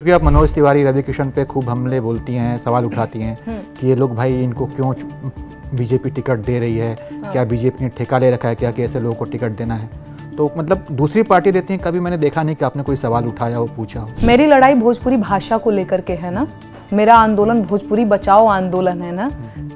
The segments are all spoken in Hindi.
क्योंकि आप मनोज तिवारी रवि किशन पे खूब हमले बोलती हैं सवाल उठाती हैं हम्म। कि ये लोग भाई इनको क्यों बीजेपी टिकट दे रही है हाँ। क्या बीजेपी ने ठेका ले रखा है क्या कि ऐसे लोगों को टिकट देना है तो मतलब दूसरी पार्टी देती है कभी मैंने देखा नहीं कि आपने कोई सवाल उठाया हो पूछा हो मेरी लड़ाई भोजपुरी भाषा को लेकर के है ना मेरा आंदोलन भोजपुरी बचाओ आंदोलन है ना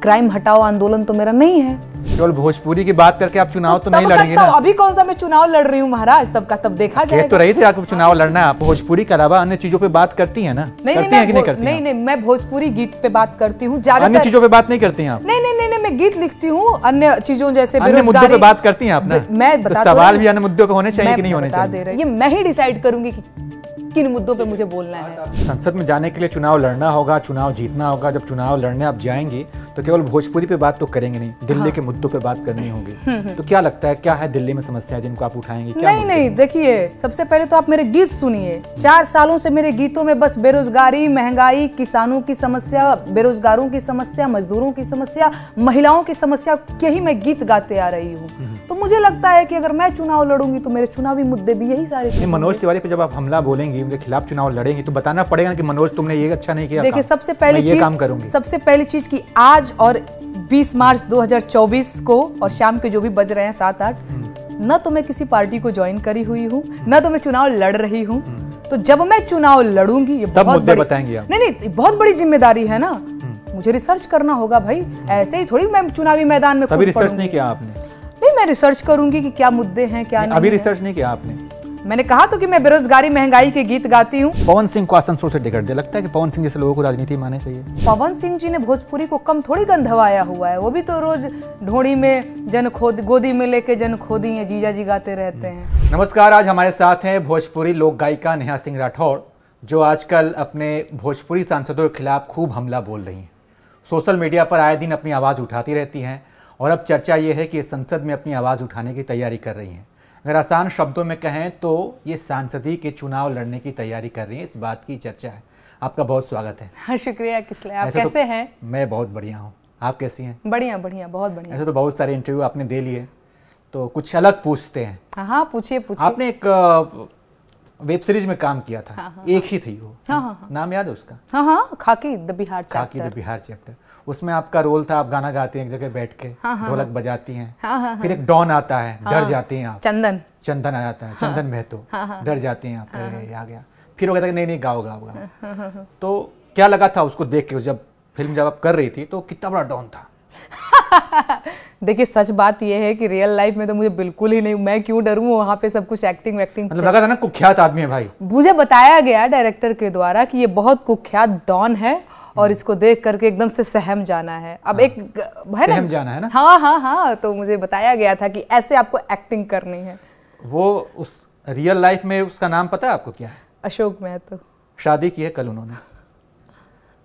क्राइम हटाओ आंदोलन तो मेरा नहीं है केवल भोजपुरी की बात करके आप चुनाव तो, तो नहीं लड़ेंगे तो ना अभी कौन सा मैं चुनाव लड़ रही हूँ महाराज तब का तब देखा जाए तो रही थी आपको चुनाव लड़ना है भोजपुरी के अलावा अन्य चीजों पे बात करती है ना नहीं करती नहीं, है नहीं करती नहीं नहीं मैं भोजपुरी गीत पे बात करती हूँ अन्य चीजों पे बात नहीं करती है आप नहीं नहीं नहीं मैं गीत लिखती हूँ अन्य चीजों जैसे अन्य मुद्दों पे बात करती है आप ना मैं तो सवाल भी अन्य मुद्दों पे होने चाहिए कि नहीं होने चाहिए ये मैं ही डिसाइड करूंगी की किन मुद्दों पे मुझे बोलना है संसद में जाने के लिए चुनाव लड़ना होगा चुनाव जीतना होगा जब चुनाव लड़ने आप जाएंगे तो केवल भोजपुरी पे बात तो करेंगे नहीं दिल्ली हाँ। के मुद्दों पे बात करनी होगी हम्म, हम्म। तो क्या लगता है क्या है दिल्ली में समस्या जिनको आप उठाएंगे क्या नहीं नहीं देखिए सबसे पहले तो आप मेरे गीत सुनिए चार सालों से मेरे गीतों में बस बेरोजगारी महंगाई किसानों की समस्या बेरोजगारों की समस्या मजदूरों की समस्या महिलाओं की समस्या के ही मैं गीत गाते आ रही हूँ हम्म, तो मुझे लगता है की अगर मैं चुनाव लड़ूंगी तो मेरे चुनावी मुद्दे भी यही सारे मनोज तिवारी पे जब आप हमला बोलेंगे टीम के खिलाफ चुनाव लड़ेंगे तो बताना पड़ेगा कि मनोज तुमने ये अच्छा नहीं किया देखिए सबसे पहले ये काम करूंगी सबसे पहली चीज की आज और 20 मार्च 2024 को और शाम के जो भी बज रहे हैं सात आठ हम्म। न तो मैं किसी पार्टी को ज्वाइन करी हुई हूँ न तो मैं चुनाव लड़ रही हूँ हम्म। तो जब मैं चुनाव लड़ूंगी ये बहुत बड़ी बताएंगे आप। नहीं नहीं बहुत बड़ी जिम्मेदारी है ना हम्म। मुझे रिसर्च करना होगा भाई ऐसे ही थोड़ी मैं चुनावी मैदान में रिसर्च नहीं किया आपने नहीं मैं रिसर्च करूंगी कि क्या मुद्दे हैं क्या नहीं अभी रिसर्च नहीं किया आपने मैंने कहा तो कि मैं बेरोजगारी महंगाई के गीत गाती हूँ पवन सिंह को आसनसोल से टिकट दे लगता है कि पवन सिंह जैसे लोगों को राजनीति माने चाहिए पवन सिंह जी ने भोजपुरी को कम थोड़ी गंधवाया हुआ है वो भी तो रोज ढोड़ी में जन खोद गोदी में लेके जन खोदी है जीजा जी गाते रहते हैं नमस्कार आज हमारे साथ हैं भोजपुरी लोक गायिका नेहा सिंह राठौड़ जो आजकल अपने भोजपुरी सांसदों के खिलाफ खूब हमला बोल रही हैं सोशल मीडिया पर आए दिन अपनी आवाज़ उठाती रहती हैं और अब चर्चा ये है कि संसद में अपनी आवाज़ उठाने की तैयारी कर रही हैं अगर आसान शब्दों में कहें तो ये सांसदी के चुनाव लड़ने की तैयारी कर रही है इस बात की चर्चा है आपका बहुत स्वागत है हाँ शुक्रिया किसले आप तो कैसे तो हैं मैं बहुत बढ़िया हूँ आप कैसी हैं बढ़िया बढ़िया बहुत बढ़िया ऐसे तो बहुत सारे इंटरव्यू आपने दे लिए तो कुछ अलग पूछते हैं हाँ हाँ पूछिए पूछिए आपने एक वेब सीरीज में काम किया था हाँ, हाँ, एक ही थी वो हाँ, हाँ, हाँ, नाम याद है उसका हाँ हाँ खाकी द बिहार खाकी द बिहार चैप्टर उसमें आपका रोल था आप गाना गाती हैं एक जगह बैठ के हाँ, हाँ, ढोलक हाँ। बजाती हैं हाँ, हाँ, हाँ, फिर एक डॉन आता है हाँ, डर हाँ। जाती हैं आप चंदन चंदन आ जाता है हाँ, चंदन महतो हाँ, हाँ, डर जाती हैं आप अरे आ गया फिर वो कहता है नहीं नहीं गाओ गाओ गाओ तो क्या लगा था उसको देख के जब फिल्म जब आप कर रही थी तो कितना बड़ा डॉन था देखिए सच बात यह है कि रियल लाइफ में तो मुझे बिल्कुल ही नहीं मैं क्यों डरूं वहाँ पे सब कुछ एक्टिंग वैक्टिंग मतलब लगा था ना कुख्यात आदमी है भाई मुझे बताया गया डायरेक्टर के द्वारा कि ये बहुत कुख्यात डॉन है और हम्म। इसको देख करके एकदम से सहम जाना है अब हाँ, एक है सहम ना जाना है ना हाँ हाँ हाँ तो मुझे बताया गया था कि ऐसे आपको एक्टिंग करनी है वो उस रियल लाइफ में उसका नाम पता है आपको क्या है अशोक मेहतो शादी की है कल उन्होंने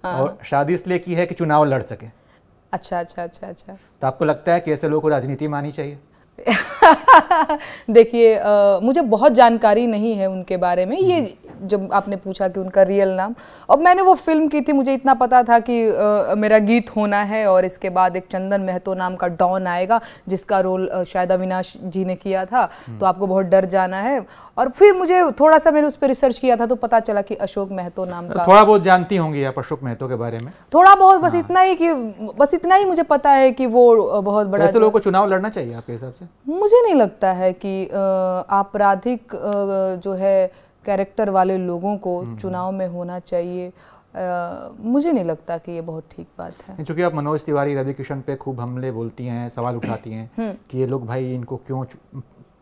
हाँ। और शादी इसलिए की है कि चुनाव लड़ सके अच्छा अच्छा अच्छा अच्छा तो आपको लगता है कि ऐसे लोगों को राजनीति में चाहिए देखिए मुझे बहुत जानकारी नहीं है उनके बारे में ये हम्म। जब आपने पूछा कि उनका रियल नाम अब मैंने वो फिल्म की थी मुझे इतना पता था कि आ, मेरा गीत होना है और इसके बाद एक चंदन महतो नाम का डॉन आएगा जिसका रोल शायद अविनाश जी ने किया था हम्म। तो आपको बहुत डर जाना है और फिर मुझे थोड़ा सा मैंने उस पर रिसर्च किया था तो पता चला कि अशोक महतो नाम का थोड़ा बहुत जानती होंगी आप अशोक महतो के बारे में थोड़ा बहुत बस हाँ। इतना ही कि बस इतना ही मुझे पता है कि वो बहुत बड़ा ऐसे लोगों को चुनाव लड़ना चाहिए आपके हिसाब से मुझे नहीं लगता है कि आपराधिक जो है कैरेक्टर वाले लोगों को हम्म, हम्म। चुनाव में होना चाहिए आ, मुझे नहीं लगता कि ये बहुत ठीक बात है चूंकि आप मनोज तिवारी रवि किशन पे खूब हमले बोलती हैं सवाल उठाती हैं हम्म। कि ये लोग भाई इनको क्यों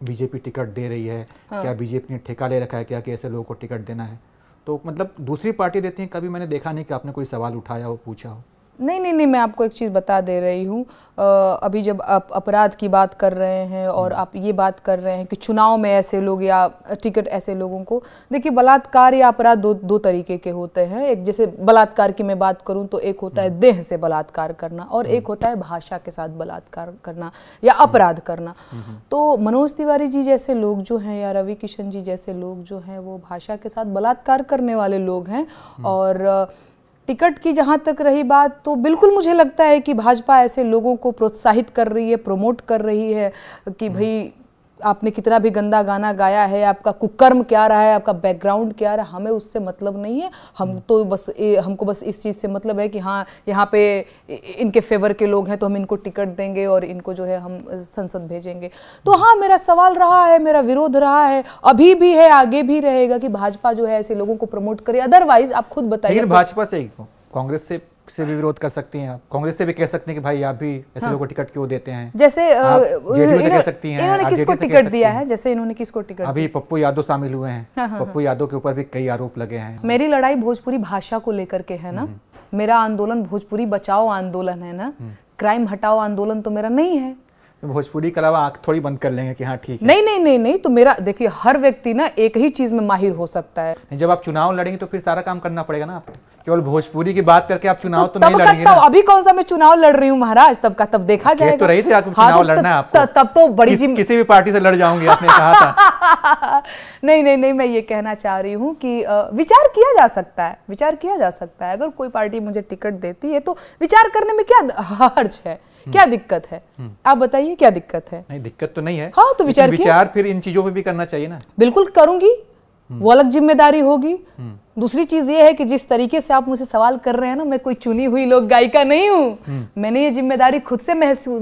बीजेपी टिकट दे रही है हाँ। क्या बीजेपी ने ठेका ले रखा है क्या कि ऐसे लोगों को टिकट देना है तो मतलब दूसरी पार्टी देती हैं कभी मैंने देखा नहीं कि आपने कोई सवाल उठाया हो पूछा हो नहीं नहीं नहीं मैं आपको एक चीज़ बता दे रही हूँ अभी जब आप अपराध की बात कर रहे हैं और हम्म। आप ये बात कर रहे हैं कि चुनाव में ऐसे लोग या टिकट ऐसे लोगों को देखिए बलात्कार या अपराध दो दो तरीके के होते हैं एक जैसे बलात्कार की मैं बात करूँ तो एक होता है हम्म। देह से बलात्कार करना और एक हम्म। होता है भाषा के साथ बलात्कार करना या अपराध करना तो मनोज तिवारी जी जैसे लोग जो हैं या रवि किशन जी जैसे लोग जो हैं वो भाषा के साथ बलात्कार करने वाले लोग हैं और टिकट की जहाँ तक रही बात तो बिल्कुल मुझे लगता है कि भाजपा ऐसे लोगों को प्रोत्साहित कर रही है प्रमोट कर रही है कि हम्म। भाई आपने कितना भी गंदा गाना गाया है आपका कुकर्म क्या रहा है आपका बैकग्राउंड क्या रहा है हमें उससे मतलब नहीं है हम हम्म। तो बस ए, हमको बस इस चीज़ से मतलब है कि हाँ यहाँ पे इनके फेवर के लोग हैं तो हम इनको टिकट देंगे और इनको जो है हम संसद भेजेंगे तो हम्म। हाँ मेरा सवाल रहा है मेरा विरोध रहा है अभी भी है आगे भी रहेगा कि भाजपा जो है ऐसे लोगों को प्रमोट करे अदरवाइज आप खुद बताइए भाजपा से ही कांग्रेस से से भी विरोध कर सकती हैं कांग्रेस से भी कह सकते हैं कि भाई आप भी ऐसे हाँ। लोगों को टिकट क्यों देते हैं जैसे से कह सकती हैं इन्होंने किसको टिकट दिया है जैसे इन्होंने किसको टिकट अभी पप्पू यादव शामिल हुए हैं हाँ, हाँ, पप्पू हाँ। यादव के ऊपर भी कई आरोप लगे हैं मेरी लड़ाई भोजपुरी भाषा को लेकर के है ना हम्म। मेरा आंदोलन भोजपुरी बचाओ आंदोलन है ना हम्म। क्राइम हटाओ आंदोलन तो मेरा नहीं है तो भोजपुरी के अलावा आँख थोड़ी बंद कर लेंगे कि हाँ ठीक है नहीं नहीं नहीं नहीं तो मेरा देखिए हर व्यक्ति ना एक ही चीज़ में माहिर हो सकता है जब आप चुनाव लड़ेंगे तो फिर सारा काम करना पड़ेगा ना आपको केवल भोजपुरी की बात करके आप तो चुनाव तो, तो नहीं लड़ेंगे तब अभी कौन सा मैं चुनाव लड़ रही हूँ महाराज तब का तब देखा जाए तो रही थी आपको हाँ, चुनाव तो लड़ना है आपको तब तो बड़ी किस, किसी भी पार्टी से लड़ जाऊंगी आपने कहा था नहीं नहीं नहीं मैं ये कहना चाह रही हूँ कि विचार किया जा सकता है विचार किया जा सकता है अगर कोई पार्टी मुझे टिकट देती है तो विचार करने में क्या हर्ज है क्या दिक्कत है आप बताइए क्या दिक्कत है नहीं दिक्कत तो नहीं है हाँ तो विचार विचार फिर इन चीजों पर भी करना चाहिए ना बिल्कुल करूंगी हम्म। वो अलग जिम्मेदारी होगी हम्म। दूसरी चीज ये है कि जिस तरीके से आप मुझसे सवाल कर रहे हैं ना मैं कोई चुनी हुई लोग गायिका नहीं हूँ हम्म। मैंने ये जिम्मेदारी खुद से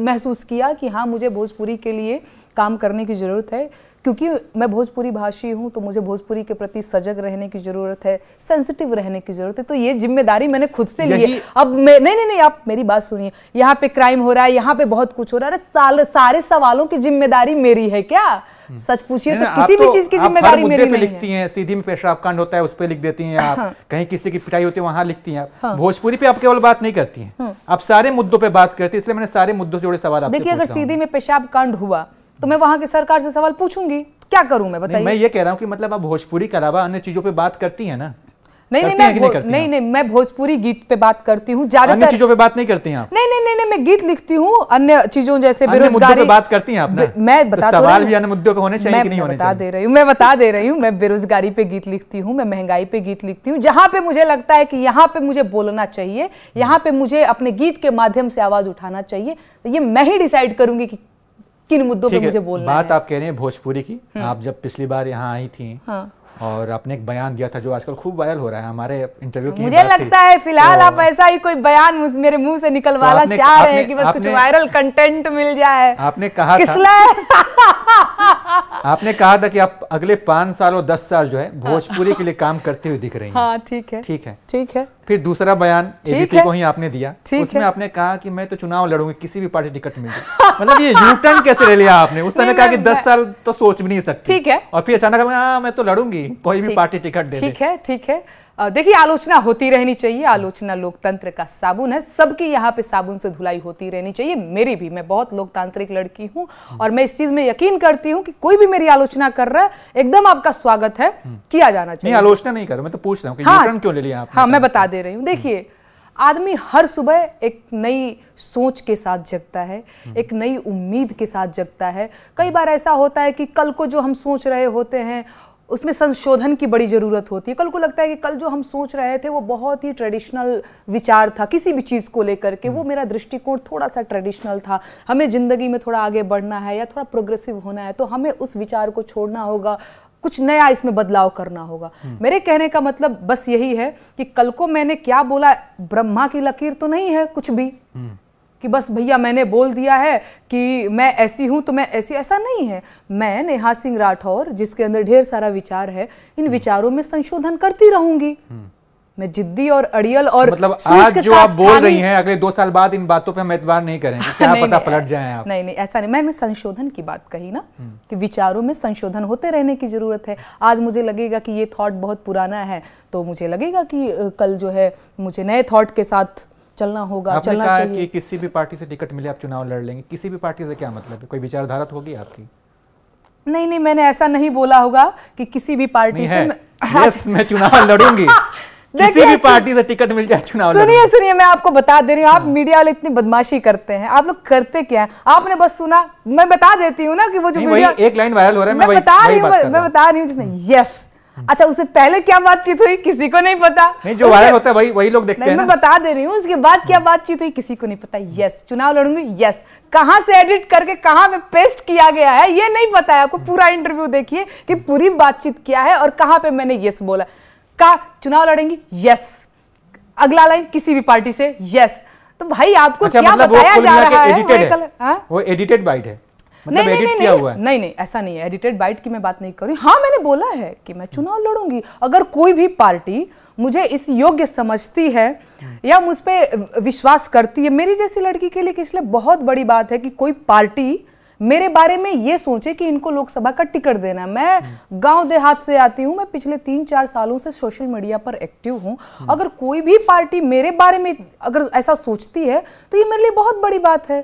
महसूस किया कि हाँ मुझे भोजपुरी के लिए काम करने की ज़रूरत है क्योंकि मैं भोजपुरी भाषी हूँ तो मुझे भोजपुरी के प्रति सजग रहने की ज़रूरत है सेंसिटिव रहने की ज़रूरत है तो ये जिम्मेदारी मैंने खुद से ली है अब मैं नहीं नहीं नहीं आप मेरी बात सुनिए यहाँ पे क्राइम हो रहा है यहाँ पे बहुत कुछ हो रहा है साल सारे सवालों की जिम्मेदारी मेरी है क्या हम्म। सच पूछिए तो किसी भी तो चीज़ की जिम्मेदारी मेरी पे लिखती है सीधी में पेशाब कांड होता है उस पर लिख देती हैं आप हाँ। कहीं किसी की पिटाई होती है वहाँ लिखती हैं आप हाँ। भोजपुरी पे आप केवल बात नहीं करती हैं हाँ। आप सारे मुद्दों पर बात करती है इसलिए मैंने सारे मुद्दों से जुड़े सवाल देखिए अगर सीधी में पेशाब कांड हुआ तो मैं वहां की सरकार से सवाल पूछूंगी क्या करूं मैं बताइए मैं ये कह रहा हूँ कि मतलब आप भोजपुरी के अलावा अन्य चीज़ों पर बात करती है ना नहीं नहीं मैं नहीं, नहीं नहीं मैं भोजपुरी गीत पे बात करती हूँ ज्यादा अन्य चीजों पे बात नहीं करती हैं नहीं नहीं नहीं नहीं मैं गीत लिखती हूँ अन्य चीजों जैसे बेरोजगारी बात करती हैं आप मैं बता तो, तो सवाल भी अन्य मुद्दों पे होने चाहिए कि नहीं होने चाहिए बता दे रही हूँ मैं बता दे रही हूँ मैं बेरोजगारी पे गीत लिखती हूँ मैं महंगाई पे गीत लिखती हूँ जहाँ पे मुझे लगता है कि यहाँ पे मुझे बोलना चाहिए यहाँ पे मुझे अपने गीत के माध्यम से आवाज उठाना चाहिए तो ये मैं ही डिसाइड करूंगी की किन मुद्दों पे मुझे बोलना बात है। आप कह रहे हैं भोजपुरी की हम्म। आप जब पिछली बार यहाँ आई थी हाँ। और आपने एक बयान दिया था जो आजकल खूब वायरल हो रहा है हमारे इंटरव्यू की मुझे लगता है फिलहाल तो, आप ऐसा ही कोई बयान मेरे मुंह से निकलवाना तो चाह रहे हैं कि बस आपने, कुछ वायरल कंटेंट मिल जाए आपने कहा था आपने कहा था कि आप अगले पांच साल और दस साल जो है हाँ। भोजपुरी के लिए काम करते हुए दिख रही हैं हाँ, ठीक है ठीक है ठीक है फिर दूसरा बयान एबीपी को ही आपने दिया उसमें आपने कहा कि मैं तो चुनाव लड़ूंगी किसी भी पार्टी टिकट में मतलब ये यू टर्न कैसे ले लिया आपने उस समय कहा कि दस साल तो सोच भी नहीं सकती ठीक है और फिर अचानक हाँ, मैं तो लड़ूंगी कोई भी पार्टी टिकट ठीक है ठीक है देखिए आलोचना होती रहनी चाहिए आलोचना लोकतंत्र का साबुन है सबकी यहाँ पे साबुन से धुलाई होती रहनी चाहिए मेरी भी मैं बहुत लोकतांत्रिक लड़की हूँ और मैं इस चीज में यकीन करती हूँ कि कोई भी मेरी आलोचना कर रहा है एकदम आपका स्वागत है हम्म। किया जाना चाहिए नहीं आलोचना नहीं कर रहा मैं तो पूछ रहा हूँ हाँ, क्यों ले लिया हाँ मैं बता दे रही हूँ देखिए आदमी हर सुबह एक नई सोच के साथ जगता है हम्म। एक नई उम्मीद के साथ जगता है कई बार ऐसा होता है कि कल को जो हम सोच रहे होते हैं उसमें संशोधन की बड़ी ज़रूरत होती है कल को लगता है कि कल जो हम सोच रहे थे वो बहुत ही ट्रेडिशनल विचार था किसी भी चीज़ को लेकर के वो हम्म। मेरा दृष्टिकोण थोड़ा सा ट्रेडिशनल था हमें ज़िंदगी में थोड़ा आगे बढ़ना है या थोड़ा प्रोग्रेसिव होना है तो हमें उस विचार को छोड़ना होगा कुछ नया इसमें बदलाव करना होगा हम्म। मेरे कहने का मतलब बस यही है कि कल को मैंने क्या बोला ब्रह्मा की लकीर तो नहीं है कुछ भी हम्म। कि बस भैया मैंने बोल दिया है कि मैं ऐसी हूँ तो मैं ऐसी ऐसा नहीं है मैं नेहा सिंह राठौर जिसके अंदर ढेर सारा विचार है इन हम्म। विचारों में संशोधन करती रहूंगी हम्म। मैं जिद्दी और अड़ियल और तो मतलब आज जो आप बोल रही हैं अगले दो साल बाद इन बातों पे हम एतबार नहीं करेंगे हाँ, क्या नहीं, पता पलट जाए आप नहीं नहीं ऐसा नहीं मैंने संशोधन की बात कही ना हम्म। कि विचारों में संशोधन होते रहने की जरूरत है आज मुझे लगेगा कि ये थॉट बहुत पुराना है तो मुझे लगेगा कि कल जो है मुझे नए थॉट के साथ चलना होगा आपने चलना चाहिए कि किसी भी पार्टी से टिकट मिले आप चुनाव लड़ लेंगे किसी भी पार्टी से क्या मतलब है कोई विचारधारा तो होगी आपकी नहीं नहीं मैंने ऐसा नहीं बोला होगा कि किसी भी पार्टी से मैं, मैं चुनाव लड़ूंगी किसी भी पार्टी से टिकट मिल जाए चुनाव सुनिए सुनिए मैं आपको बता दे रही हूँ आप हाँ। मीडिया वाले इतनी बदमाशी करते हैं आप लोग करते क्या है आपने बस सुना मैं बता देती हूँ ना कि वो जो वीडियो एक लाइन वायरल हो रहा है मैं बता रही हूँ मैं बता रही हूँ जिसमें यस अच्छा उससे पहले क्या बातचीत हुई किसी को नहीं पता नहीं जो वायरल होता है वही वही लोग देखते हैं मैं बता दे रही हूँ उसके बाद क्या बातचीत हुई किसी को नहीं पता यस चुनाव लड़ूंगी यस कहाँ से एडिट करके कहाँ पे पेस्ट किया गया है ये नहीं पता है आपको पूरा इंटरव्यू देखिए कि पूरी बातचीत क्या है और कहाँ पे मैंने यस बोला का चुनाव लड़ेंगी यस अगला लाइन किसी भी पार्टी से यस तो भाई आपको अच्छा, क्या मतलब बताया जा रहा है हाँ? वो एडिटेड बाइट है मतलब नहीं, नहीं, किया हुआ है नहीं नहीं ऐसा नहीं है एडिटेड बाइट की मैं बात नहीं करी हाँ मैंने बोला है कि मैं चुनाव लड़ूंगी अगर कोई भी पार्टी मुझे इस योग्य समझती है या मुझ पर विश्वास करती है मेरी जैसी लड़की के लिए इसलिए बहुत बड़ी बात है कि कोई पार्टी मेरे बारे में ये सोचे कि इनको लोकसभा का टिकट देना मैं गांव देहात से आती हूँ मैं पिछले तीन चार सालों से सोशल मीडिया पर एक्टिव हूँ अगर कोई भी पार्टी मेरे बारे में अगर ऐसा सोचती है तो ये मेरे लिए बहुत बड़ी बात है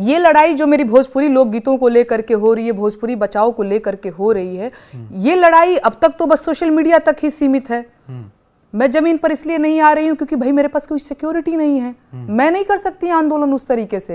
ये लड़ाई जो मेरी भोजपुरी लोकगीतों को लेकर के हो रही है भोजपुरी बचाव को लेकर के हो रही है हम्म। ये लड़ाई अब तक तो बस सोशल मीडिया तक ही सीमित है हम्म। मैं जमीन पर इसलिए नहीं आ रही हूं क्योंकि भाई मेरे पास कोई सिक्योरिटी नहीं है हम्म। मैं नहीं कर सकती आंदोलन उस तरीके से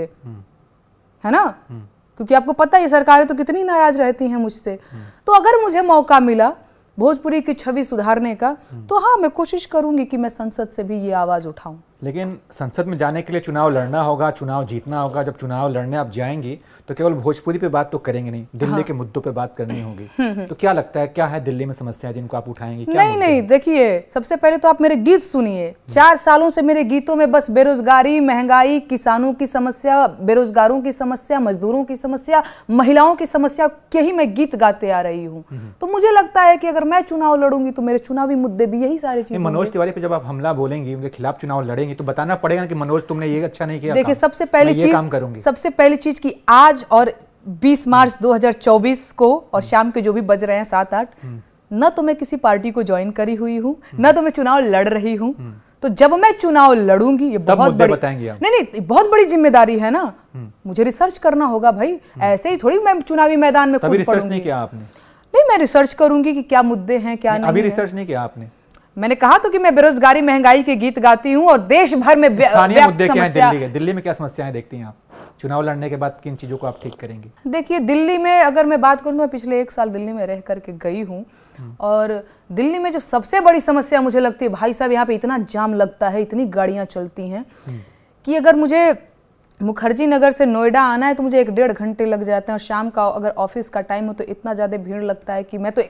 है ना क्योंकि आपको पता है सरकारें तो कितनी नाराज रहती हैं मुझसे तो अगर मुझे मौका मिला भोजपुरी की छवि सुधारने का तो हाँ मैं कोशिश करूंगी कि मैं संसद से भी ये आवाज़ उठाऊं लेकिन संसद में जाने के लिए चुनाव लड़ना होगा चुनाव जीतना होगा जब चुनाव लड़ने आप जाएंगी तो केवल भोजपुरी पे बात तो करेंगे नहीं दिल्ली हाँ। के मुद्दों पे बात करनी होगी हम्म, हम्म। तो क्या लगता है क्या है दिल्ली में समस्या जिनको आप उठाएंगे क्या नहीं नहीं देखिए सबसे पहले तो आप मेरे गीत सुनिए चार सालों से मेरे गीतों में बस बेरोजगारी महंगाई किसानों की समस्या बेरोजगारों की समस्या मजदूरों की समस्या महिलाओं की समस्या के ही मैं गीत गाते आ रही हूँ हम्म। तो मुझे लगता है कि अगर मैं चुनाव लड़ूंगी तो मेरे चुनावी मुद्दे भी यही सारी चीज मनोज तिवारी पे जब आप हमला बोलेंगी उनके खिलाफ चुनाव लड़ेंगे देंगे तो बताना पड़ेगा ना कि मनोज तुमने ये अच्छा नहीं किया देखिए सबसे पहली चीज काम करूंगी सबसे पहली चीज की आज और 20 मार्च 2024 को और हम्म। शाम के जो भी बज रहे हैं सात आठ हम्म। न तो मैं किसी पार्टी को ज्वाइन करी हुई हूँ न हम्म। तो मैं चुनाव लड़ रही हूँ तो जब मैं चुनाव लड़ूंगी ये बहुत बड़ी बताएंगे नहीं नहीं बहुत बड़ी जिम्मेदारी है ना मुझे रिसर्च करना होगा भाई ऐसे ही थोड़ी मैं चुनावी मैदान में कूद नहीं किया आपने नहीं मैं रिसर्च करूंगी कि क्या मुद्दे हैं क्या नहीं, नहीं अभी रिसर्च नहीं किया आपने मैंने कहा तो कि मैं बेरोजगारी महंगाई के गीत गाती हूँ और देश भर में स्थानीय मुद्दे क्या हैं दिल्ली के दिल्ली में क्या समस्याएं देखती हैं आप चुनाव लड़ने के बाद किन चीज़ों को आप ठीक करेंगे देखिए दिल्ली में अगर मैं बात करूँ मैं पिछले एक साल दिल्ली में रह करके गई हूँ हम्म। और दिल्ली में जो सबसे बड़ी समस्या मुझे लगती है भाई साहब यहाँ पे इतना जाम लगता है इतनी गाड़ियाँ चलती हैं हम्म। कि अगर मुझे मुखर्जी नगर से नोएडा आना है तो मुझे एक डेढ़ घंटे लग जाते हैं और शाम का अगर ऑफिस का टाइम हो तो इतना ज़्यादा भीड़ लगता है कि मैं तो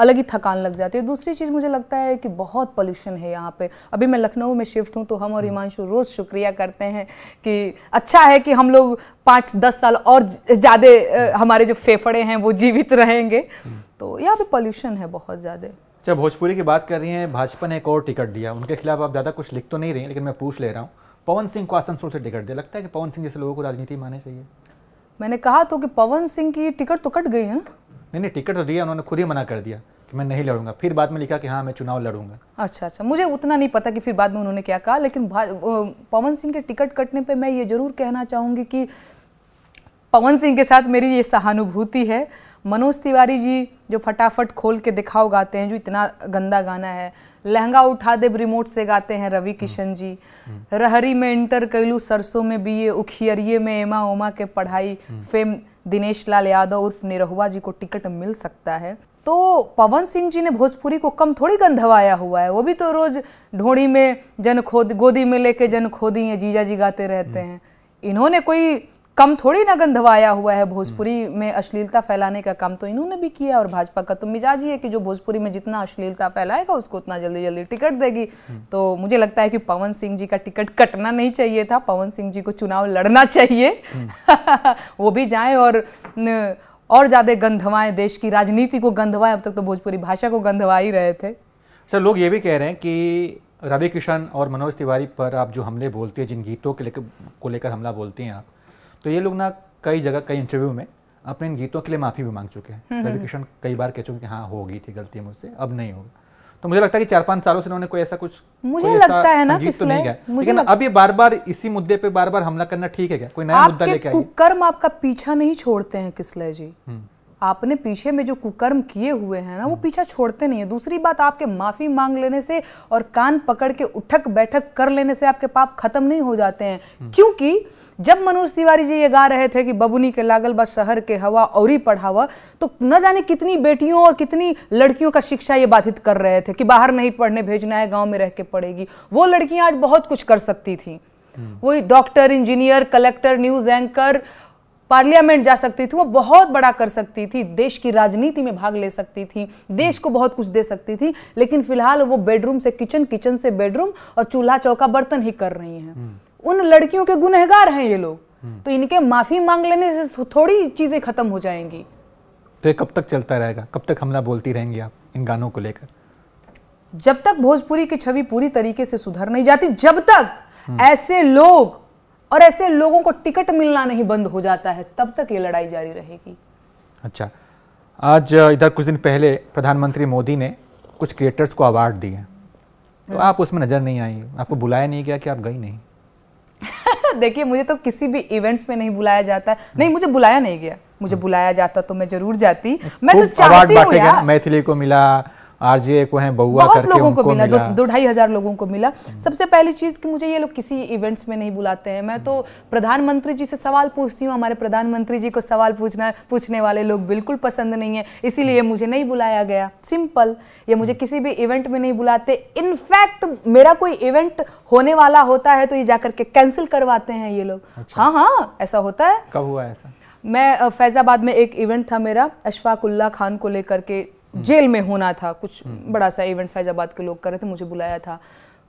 अलग ही थकान लग जाती है दूसरी चीज़ मुझे लगता है कि बहुत पोल्यूशन है यहाँ पे अभी मैं लखनऊ में शिफ्ट हूँ तो हम और हम्म। हिमांशु रोज़ शुक्रिया करते हैं कि अच्छा है कि हम लोग पाँच दस साल और ज़्यादा हम्म। हमारे जो फेफड़े हैं वो जीवित रहेंगे हम्म। तो यहाँ पे पॉल्यूशन है बहुत ज़्यादा अच्छा भोजपुरी की बात कर रही हैं भाजपा ने एक और टिकट दिया उनके खिलाफ आप ज़्यादा कुछ लिख तो नहीं रही लेकिन मैं पूछ ले रहा हूँ पवन सिंह को आसनसोल से टिकट दिया लगता है कि पवन सिंह जैसे लोगों को राजनीति माने चाहिए मैंने कहा तो कि पवन सिंह की टिकट तो कट गई है ना नहीं नहीं टिकट तो दिया उन्होंने खुद ही मना कर दिया कि मैं नहीं लड़ूंगा फिर बाद में लिखा कि हाँ मैं चुनाव लड़ूंगा अच्छा अच्छा मुझे उतना नहीं पता कि फिर बाद में उन्होंने क्या कहा लेकिन पवन सिंह के टिकट कटने पर मैं ये जरूर कहना चाहूँगी कि पवन सिंह के साथ मेरी ये सहानुभूति है मनोज तिवारी जी जो फटाफट खोल के दिखाओ गाते हैं जो इतना गंदा गाना है लहंगा उठा दे रिमोट से गाते हैं रवि किशन जी हम्म। रहरी में इंटर कैलू सरसों में बीए उखियरिए में एमा ओमा के पढ़ाई हम्म। फेम दिनेश लाल यादव उर्फ निरहुआ जी को टिकट मिल सकता है तो पवन सिंह जी ने भोजपुरी को कम थोड़ी गंधवाया हुआ है वो भी तो रोज ढोड़ी में जन खोद गोदी में लेके जन खोदी है जीजा जी गाते रहते हैं इन्होंने कोई कम थोड़ी ना गंधवाया हुआ है भोजपुरी हम्म। में अश्लीलता फैलाने का काम तो इन्होंने भी किया और भाजपा का तो मिजाज ही है कि जो भोजपुरी में जितना अश्लीलता फैलाएगा उसको उतना जल्दी जल्दी टिकट देगी हम्म। तो मुझे लगता है कि पवन सिंह जी का टिकट कटना नहीं चाहिए था पवन सिंह जी को चुनाव लड़ना चाहिए हम्म। वो भी जाए और न, और ज़्यादा गंधवाएं देश की राजनीति को गंधवाएं अब तक तो भोजपुरी भाषा को गंधवा ही रहे थे सर लोग ये भी कह रहे हैं कि राधे किशन और मनोज तिवारी पर आप जो हमले बोलते हैं जिन गीतों के लेकर को लेकर हमला बोलते हैं आप तो ये लोग ना कई जगह कई इंटरव्यू में अपने इन गीतों के लिए माफ़ी भी मांग चुके हैं रवि हम्म, किशन हम्म। कई बार कह चुके हैं हाँ हो गई थी गलती मुझसे अब नहीं होगा तो मुझे लगता है कि चार पांच सालों से उन्होंने कोई ऐसा कुछ मुझे लगता है ना तो किसने तो नहीं गया मुझे लग... अब ये बार बार इसी मुद्दे पे बार बार हमला करना ठीक है क्या कोई नया मुद्दा लेके आए कर्म आपका पीछा नहीं छोड़ते हैं किसले जी हम्म। आपने पीछे में जो कुकर्म किए हुए हैं ना वो पीछा छोड़ते नहीं है दूसरी बात आपके माफ़ी मांग लेने से और कान पकड़ के उठक बैठक कर लेने से आपके पाप खत्म नहीं हो जाते हैं हम्म। क्योंकि जब मनोज तिवारी जी ये गा रहे थे कि बबुनी के लागल बस शहर के हवा और ही पढ़ावा तो न जाने कितनी बेटियों और कितनी लड़कियों का शिक्षा ये बाधित कर रहे थे कि बाहर नहीं पढ़ने भेजना है गाँव में रह के पढ़ेगी वो लड़कियां आज बहुत कुछ कर सकती थी हम्म। वही doctor engineer collector news anchor parliament जा सकती थी वो बहुत बड़ा कर सकती थी देश की राजनीति में भाग ले सकती थी देश को बहुत कुछ दे सकती थी लेकिन फिलहाल वो बेडरूम से किचन किचन से बेडरूम और चूल्हा चौका बर्तन ही कर रही हैं हम्म। उन लड़कियों के गुनहगार हैं ये लोग हम्म। तो इनके माफी मांग लेने से थोड़ी चीजें खत्म हो जाएंगी तो ये कब तक चलता रहेगा कब तक हमला बोलती रहेंगी आप इन गानों को लेकर जब तक भोजपुरी की छवि पूरी तरीके से सुधर नहीं जाती जब तक हम्म। ऐसे लोग और ऐसे लोगों को टिकट मिलना नहीं बंद हो जाता है तब तक ये लड़ाई जारी रहेगी अच्छा आज इधर कुछ दिन पहले प्रधानमंत्री मोदी ने कुछ क्रिएटर्स को अवार्ड दिए तो हम्म। आप उसमें नज़र नहीं आई आपको बुलाया नहीं गया कि आप गई नहीं देखिए मुझे तो किसी भी इवेंट्स में नहीं बुलाया जाता नहीं मुझे बुलाया नहीं गया मुझे हम्म। बुलाया जाता तो मैं जरूर जाती मैं तो चाहती हूँ मैथिली को मिला आरजे को हैं बहुआ करके लोगों को मिला, मिला। दो, दो ढाई हजार लोगों को मिला सबसे पहली चीज कि मुझे ये लोग किसी इवेंट्स में नहीं बुलाते हैं मैं तो प्रधानमंत्री जी से सवाल पूछती हूँ हमारे प्रधानमंत्री जी को सवाल पूछना पूछने वाले लोग बिल्कुल पसंद नहीं है इसीलिए मुझे नहीं बुलाया गया सिंपल ये मुझे किसी भी इवेंट में नहीं बुलाते इनफैक्ट मेरा कोई इवेंट होने वाला होता है तो ये जाकर के कैंसिल करवाते हैं ये लोग अच्छा। हाँ हाँ ऐसा होता है कब हुआ ऐसा मैं फैज़ाबाद में एक इवेंट था मेरा अशफाक उल्ला खान को लेकर के जेल में होना था कुछ हम्म। बड़ा सा इवेंट फैजाबाद के लोग कर रहे थे मुझे बुलाया था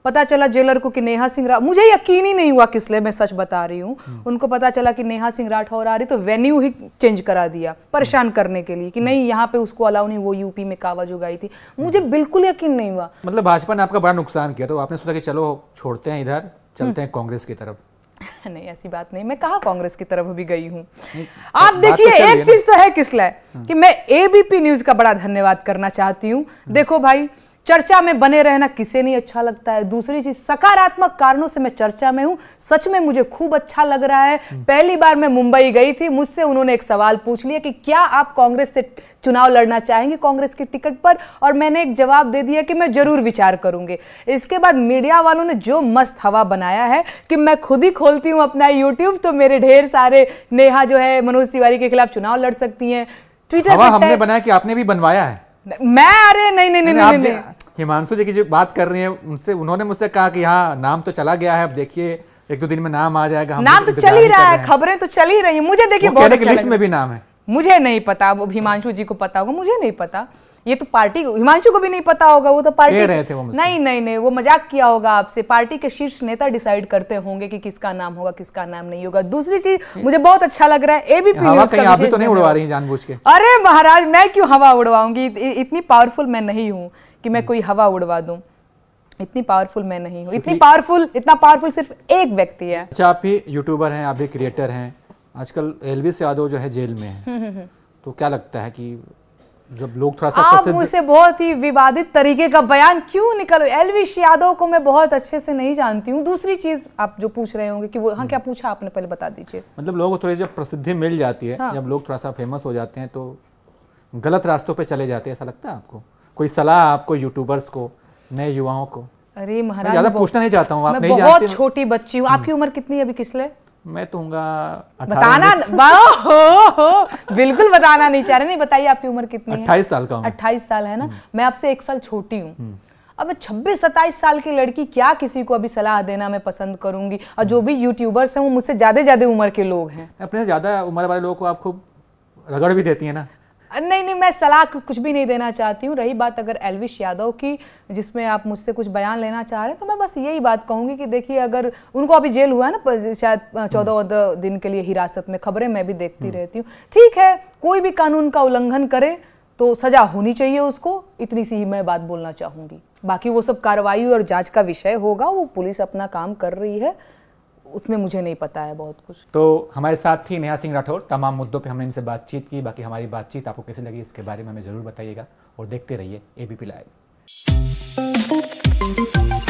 पता चला जेलर को कि नेहा सिंह राठ मुझे यकीन ही नहीं हुआ किस लिए मैं सच बता रही हूँ हम्म। उनको पता चला कि नेहा सिंह राठौर आ रही तो वेन्यू ही चेंज करा दिया परेशान हम्म। करने के लिए कि नहीं यहाँ पे उसको अलाउ नहीं वो यूपी में कावा उगाई थी मुझे बिल्कुल यकीन नहीं हुआ मतलब भाजपा ने आपका बड़ा नुकसान किया तो आपने सोचा कि चलो छोड़ते हैं इधर चलते हैं कांग्रेस की तरफ नहीं ऐसी बात नहीं मैं कहा कांग्रेस की तरफ भी गई हूँ आप तो देखिए तो एक चीज तो है किसला हाँ। कि मैं एबीपी न्यूज का बड़ा धन्यवाद करना चाहती हूँ हाँ। देखो भाई चर्चा में बने रहना किसे नहीं अच्छा लगता है दूसरी चीज सकारात्मक कारणों से मैं चर्चा में हूँ सच में मुझे खूब अच्छा लग रहा है हम्म। पहली बार मैं मुंबई गई थी मुझसे उन्होंने एक सवाल पूछ लिया कि क्या आप कांग्रेस से चुनाव लड़ना चाहेंगे कांग्रेस की टिकट पर और मैंने एक जवाब दे दिया कि मैं जरूर विचार करूंगी इसके बाद मीडिया वालों ने जो मस्त हवा बनाया है कि मैं खुद ही खोलती हूँ अपना यूट्यूब तो मेरे ढेर सारे नेहा जो है मनोज तिवारी के खिलाफ चुनाव लड़ सकती है ट्विटर हमने बनाया कि आपने भी बनवाया है मैं अरे नहीं नहीं नहीं नहीं, नहीं, नहीं, नहीं हिमांशु जी की जो बात कर रही हैं उनसे उन्होंने मुझसे कहा कि हाँ नाम तो चला गया है अब देखिए एक दो दिन में नाम आ जाएगा हम नाम तो चल ही रहा है खबरें तो चल ही रही है मुझे देखिए बहुत अच्छा लिस्ट में भी नाम है मुझे नहीं पता अब हिमांशु जी को पता होगा मुझे नहीं पता ये तो पार्टी हिमांशु को भी नहीं पता होगा वो तो पार्टी रहे थे वो नहीं नहीं नहीं वो मजाक किया होगा आपसे पार्टी के शीर्ष नेता डिसाइड करते होंगे कि किसका नाम होगा किसका नाम नहीं होगा दूसरी चीज मुझे बहुत अच्छा लग रहा है एबीपी न्यूज का आप भी तो नहीं उड़वा रही जानबूझ के अरे महाराज मैं क्यों हवा उड़वाऊंगी इतनी पावरफुल मैं नहीं हूँ कि मैं हम्म। कोई हवा उड़वा दूं इतनी पावरफुल मैं नहीं हूँ इतनी पावरफुल इतना पावरफुल सिर्फ एक व्यक्ति है अच्छा आप भी यूट्यूबर हैं आप भी क्रिएटर हैं आजकल एलविस यादव जो है जेल में है हम्म, हम्म, तो क्या लगता है कि जब लोग थोड़ा सा आप मुझसे बहुत ही विवादित तरीके का बयान क्यों निकल एलविश यादव को मैं बहुत अच्छे से नहीं जानती हूँ दूसरी चीज आप जो पूछ रहे होंगे कि वो हाँ क्या पूछा आपने पहले बता दीजिए मतलब लोग थोड़ी जब प्रसिद्धि मिल जाती है हाँ। जब लोग थोड़ा सा फेमस हो जाते हैं तो गलत रास्तों पर चले जाते हैं ऐसा लगता है आपको कोई सलाह आपको यूट्यूबर्स को नए युवाओं को अरे महाराज ज्यादा पूछना नहीं चाहता हूँ आप नहीं बहुत जानते छोटी बच्ची हूँ आपकी हम्म। उम्र कितनी है अभी किसले मैं तो बताना हो, हो, बिल्कुल बताना नहीं चाह रहे नहीं बताइए आपकी उम्र कितनी अट्ठाईस साल का अट्ठाईस साल है ना हम्म। मैं आपसे एक साल छोटी हूँ हम्म। अब छब्बीस 27 साल की लड़की क्या किसी को अभी सलाह देना मैं पसंद करूंगी और जो भी यूट्यूबर्स हैं वो मुझसे ज़्यादा ज़्यादा उम्र के लोग हैं अपने ज़्यादा उम्र वाले लोगों को आप खूब रगड़ भी देती है ना नहीं नहीं मैं सलाह कुछ भी नहीं देना चाहती हूँ रही बात अगर एलविश यादव की जिसमें आप मुझसे कुछ बयान लेना चाह रहे हैं तो मैं बस यही बात कहूँगी कि देखिए अगर उनको अभी जेल हुआ है ना शायद हम्म। चौदह चौदह दिन के लिए हिरासत में खबरें मैं भी देखती हम्म। रहती हूँ ठीक है कोई भी कानून का उल्लंघन करे तो सजा होनी चाहिए उसको इतनी सी ही मैं बात बोलना चाहूँगी बाकी वो सब कार्रवाई और जाँच का विषय होगा वो पुलिस अपना काम कर रही है उसमें मुझे नहीं पता है बहुत कुछ तो हमारे साथ थी नेहा सिंह राठौर तमाम मुद्दों पे हमने इनसे बातचीत की बाकी हमारी बातचीत आपको कैसे लगी इसके बारे में हमें ज़रूर बताइएगा और देखते रहिए एबीपी लाइव